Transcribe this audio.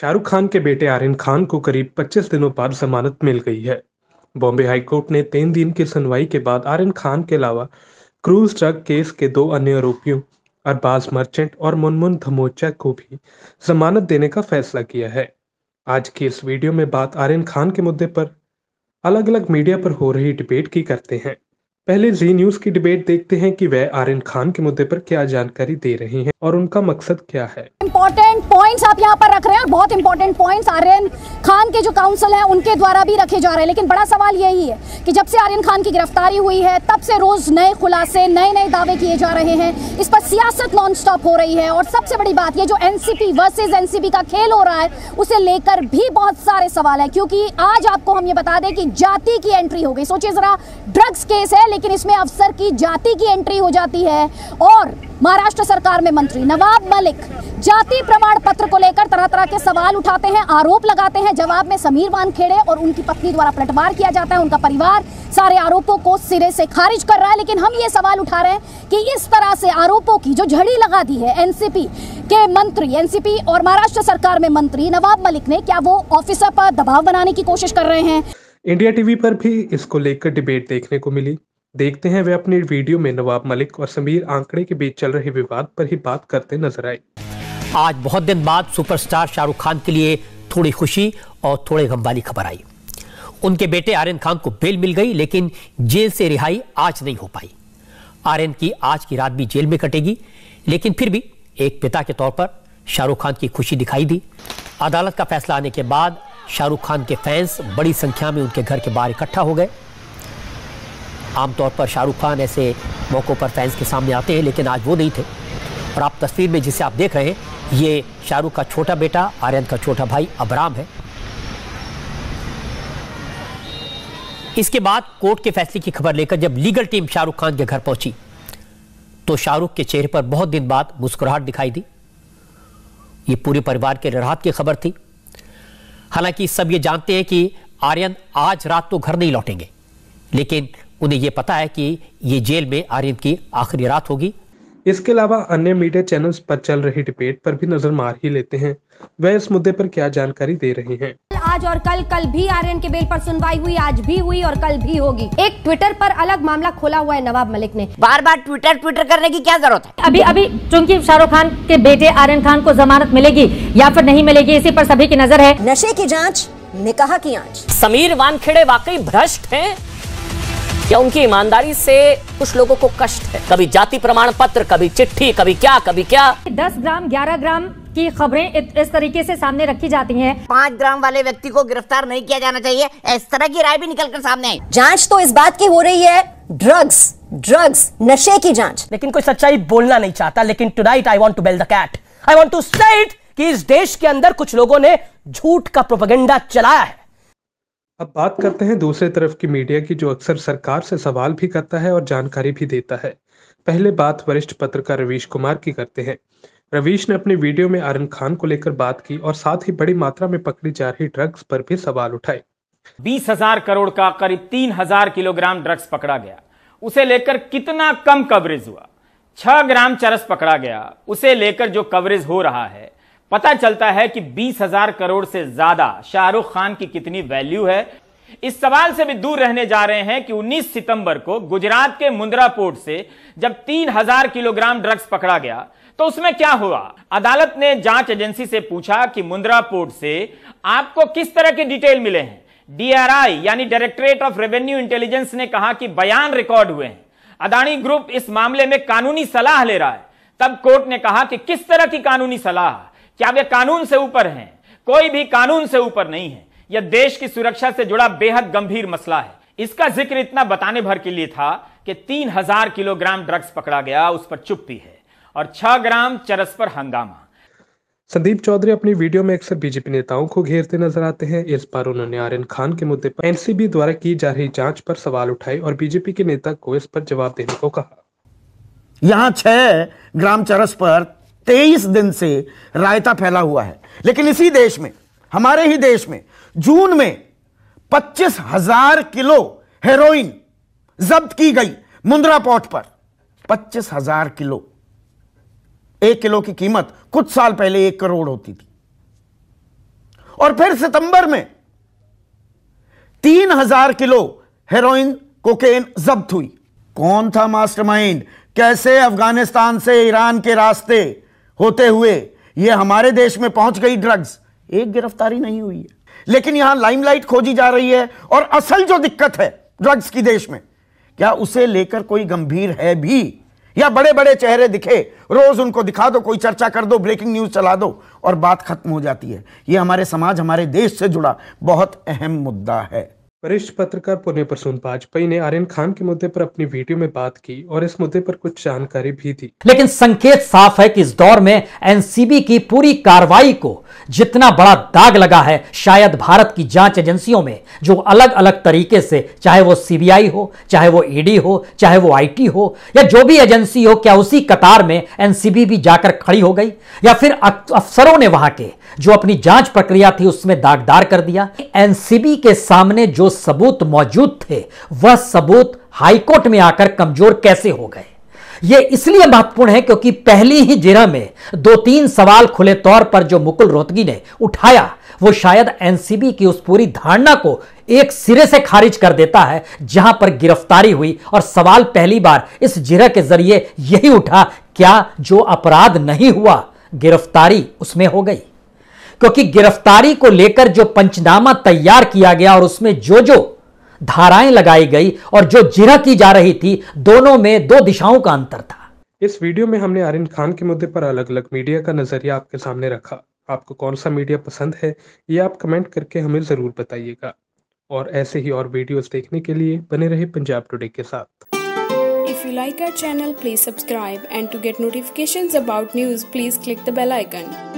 शाहरुख खान के बेटे आर्यन खान को करीब 25 दिनों बाद जमानत मिल गई है बॉम्बे हाईकोर्ट ने तीन दिन की सुनवाई के बाद आर्यन खान के अलावा क्रूज ट्रक केस के दो अन्य आरोपियों अरबाज मर्चेंट और मुनमुन धमोचा को भी जमानत देने का फैसला किया है आज की इस वीडियो में बात आर्यन खान के मुद्दे पर अलग अलग मीडिया पर हो रही डिबेट की करते हैं पहले जी न्यूज की डिबेट देखते हैं कि वह आर्यन खान के मुद्दे पर क्या जानकारी दे रहे हैं और उनका मकसद क्या है इम्पोर्टेंट पॉइंट्स आप यहाँ पर रख रहे हैं और बहुत इंपॉर्टेंट पॉइंट्स आर्यन खान के जो काउंसिल है उनके द्वारा भी रखे जा रहे हैं लेकिन बड़ा सवाल यही है कि जब से आर्यन खान की गिरफ्तारी हुई है तब से रोज नए खुलासे नए नए दावे किए जा रहे हैं इस पर सियासत नॉन स्टॉप हो रही है और सबसे बड़ी बात ये जो एनसीपी वर्सेज एनसीपी का खेल हो रहा है उसे लेकर भी बहुत सारे सवाल है क्योंकि आज आपको हम ये बता दें कि जाति की एंट्री हो गई सोचिए जरा ड्रग्स केस है लेकिन इसमें अफसर की जाति की एंट्री हो जाती है और महाराष्ट्र सरकार में मंत्री नवाब मलिक जाति प्रमाण पत्र को लेकर तरह तरह के सवाल उठाते हैं आरोप लगाते हैं जवाब में समीर वानखेड़े और उनकी पत्नी द्वारा पलटवार किया जाता है उनका परिवार सारे आरोपों को सिरे से खारिज कर रहा है लेकिन हम ये सवाल उठा रहे हैं कि इस तरह से आरोपों की जो झड़ी लगा दी है एनसीपी के मंत्री एनसीपी और महाराष्ट्र सरकार में मंत्री नवाब मलिक ने क्या वो ऑफिसर पर दबाव बनाने की कोशिश कर रहे हैं इंडिया टीवी पर भी इसको लेकर डिबेट देखने को मिली देखते हैं वे अपने वीडियो में नवाब मलिक और समीर आंकड़े के बीच चल रहे विवाद पर ही बात करते नजर आए आज बहुत दिन बाद सुपरस्टार शाहरुख खान के लिए थोड़ी खुशी और थोड़े गम वाली खबर आई उनके बेटे आर्यन खान को बेल मिल गई लेकिन जेल से रिहाई आज नहीं हो पाई आर्यन की आज की रात भी जेल में कटेगी लेकिन फिर भी एक पिता के तौर पर शाहरुख खान की खुशी दिखाई दी अदालत का फैसला आने के बाद शाहरुख खान के फैंस बड़ी संख्या में उनके घर के बाहर इकट्ठा हो गए आमतौर पर शाहरुख खान ऐसे मौक़ों पर फैंस के सामने आते हैं लेकिन आज वो नहीं थे और आप तस्वीर में जिसे आप देख रहे हैं ये शाहरुख का छोटा बेटा आर्यन का छोटा भाई अबराम है इसके बाद कोर्ट के फैसले की खबर लेकर जब लीगल टीम शाहरुख खान के घर पहुंची तो शाहरुख के चेहरे पर बहुत दिन बाद मुस्कुराहट दिखाई दी ये पूरे परिवार के राहत की खबर थी हालांकि सब ये जानते हैं कि आर्यन आज रात तो घर नहीं लौटेंगे लेकिन उन्हें ये पता है कि ये जेल में आर्यन की आखिरी रात होगी इसके अलावा अन्य मीडिया चैनल्स पर चल रही डिबेट पर भी नजर मार ही लेते हैं वह इस मुद्दे पर क्या जानकारी दे रहे हैं आज और कल कल भी आर्यन के बेल पर सुनवाई हुई आज भी हुई और कल भी होगी एक ट्विटर पर अलग मामला खोला हुआ है नवाब मलिक ने बार बार ट्विटर ट्विटर करने की क्या जरूरत है अभी अभी चूंकि शाहरुख खान के बेटे आर्यन खान को जमानत मिलेगी या फिर नहीं मिलेगी इसी पर सभी की नजर है नशे की जाँच निकाह की आँच समीर वानखेड़े वाकई भ्रष्ट है या उनकी ईमानदारी से कुछ लोगों को कष्ट है कभी जाति प्रमाण पत्र कभी चिट्ठी कभी क्या कभी क्या दस ग्राम ग्यारह ग्राम की खबरें इस तरीके से सामने रखी जाती हैं। पाँच ग्राम वाले व्यक्ति को गिरफ्तार नहीं किया जाना चाहिए इस तरह की राय भी निकल कर सामने आई जांच तो इस बात की हो रही है ड्रग्स ड्रग्स नशे की जांच लेकिन कोई सच्चाई बोलना नहीं चाहता लेकिन to I want to bell the cat I want to say इस देश के अंदर कुछ लोगों ने झूठ का प्रोपगेंडा चलाया है अब बात करते हैं दूसरे तरफ की मीडिया की जो अक्सर सरकार से सवाल भी करता है और जानकारी भी देता है पहले बात वरिष्ठ पत्रकार रवीश कुमार की करते हैं रवीश ने अपने वीडियो में आरन खान को लेकर बात की और साथ ही बड़ी मात्रा में पकड़ी जा रही ड्रग्स पर भी सवाल उठाए बीस हजार करोड़ का करीब तीन हजार किलोग्राम ड्रग्स पकड़ा गया उसे लेकर कितना कम कवरेज हुआ छह ग्राम चरस पकड़ा गया उसे लेकर जो कवरेज हो रहा है पता चलता है कि बीस हजार करोड़ से ज्यादा शाहरुख खान की कितनी वैल्यू है इस सवाल से भी दूर रहने जा रहे हैं कि 19 सितंबर को गुजरात के मुंद्रा पोर्ट से जब 3000 किलोग्राम ड्रग्स पकड़ा गया तो उसमें क्या हुआ अदालत ने जांच एजेंसी से पूछा कि मुंद्रा पोर्ट से आपको किस तरह के डिटेल मिले हैं डीआरआई यानी डायरेक्टरेट ऑफ रेवेन्यू इंटेलिजेंस ने कहा कि बयान रिकॉर्ड हुए हैं अदानी ग्रुप इस मामले में कानूनी सलाह ले रहा है तब कोर्ट ने कहा कि किस तरह की कानूनी सलाह क्या वे कानून से ऊपर हैं कोई भी कानून से ऊपर नहीं है यह देश की सुरक्षा से जुड़ा बेहद गंभीर मसला है इसका जिक्र इतना बताने भर के लिए था कि हजार किलोग्राम ड्रग्स पकड़ा गया उस पर चुप्पी है और छह ग्राम चरस पर हंगामा संदीप चौधरी अपनी वीडियो में अक्सर बीजेपी नेताओं को घेरते नजर आते हैं इस बार उन्होंने आर्यन खान के मुद्दे पर एनसीबी द्वारा की जा रही जांच पर सवाल उठाए और बीजेपी के नेता को इस पर जवाब देने को कहा यहाँ छह ग्राम चरस पर तेईस दिन से रायता फैला हुआ है लेकिन इसी देश में हमारे ही देश में जून में पच्चीस हजार किलो हेरोइन जब्त की गई मुंद्रा पोर्ट पर पच्चीस हजार किलो एक किलो की कीमत कुछ साल पहले एक करोड़ होती थी और फिर सितंबर में तीन हजार किलो हेरोइन कोकेन जब्त हुई कौन था मास्टरमाइंड कैसे अफगानिस्तान से ईरान के रास्ते होते हुए ये हमारे देश में पहुंच गई ड्रग्स एक गिरफ्तारी नहीं हुई है लेकिन यहां लाइमलाइट खोजी जा रही है और असल जो दिक्कत है ड्रग्स की देश में क्या उसे लेकर कोई गंभीर है भी या बड़े बड़े चेहरे दिखे रोज उनको दिखा दो कोई चर्चा कर दो ब्रेकिंग न्यूज चला दो और बात खत्म हो जाती है ये हमारे समाज हमारे देश से जुड़ा बहुत अहम मुद्दा है वरिष्ठ पत्रकार पुण्य प्रसून वाजपेयी ने आर्यन खान के मुद्दे पर अपनी वीडियो में बात की और इस मुद्दे पर कुछ जानकारी भी दी लेकिन संकेत साफ है कि इस दौर में एनसीबी की पूरी कार्रवाई को जितना बड़ा दाग लगा है शायद भारत की जांच एजेंसियों में जो अलग अलग तरीके से चाहे वो सीबीआई हो चाहे वो ईडी हो चाहे वो आईटी हो या जो भी एजेंसी हो क्या उसी कतार में एनसीबी भी जाकर खड़ी हो गई या फिर अफसरों ने वहां के जो अपनी जांच प्रक्रिया थी उसमें दागदार कर दिया एनसीबी के सामने जो सबूत मौजूद थे वह सबूत हाईकोर्ट में आकर कमजोर कैसे हो गए यह इसलिए महत्वपूर्ण है क्योंकि पहली ही जिरा में दो तीन सवाल खुले तौर पर जो मुकुल रोहतगी ने उठाया वो शायद एनसीबी की उस पूरी धारणा को एक सिरे से खारिज कर देता है जहां पर गिरफ्तारी हुई और सवाल पहली बार इस जिरा के जरिए यही उठा क्या जो अपराध नहीं हुआ गिरफ्तारी उसमें हो गई क्योंकि गिरफ्तारी को लेकर जो पंचनामा तैयार किया गया और उसमें जो जो धाराएं लगाई गई और जो जिरह की जा रही थी दोनों में दो दिशाओं का अंतर था इस वीडियो में हमने आर्यन खान के मुद्दे पर अलग अलग मीडिया का नजरिया आपके सामने रखा आपको कौन सा मीडिया पसंद है ये आप कमेंट करके हमें जरूर बताइएगा और ऐसे ही और वीडियोस देखने के लिए बने रहे पंजाब टुडे के साथ If you like our channel, please subscribe and to get notifications about news, please click the bell icon.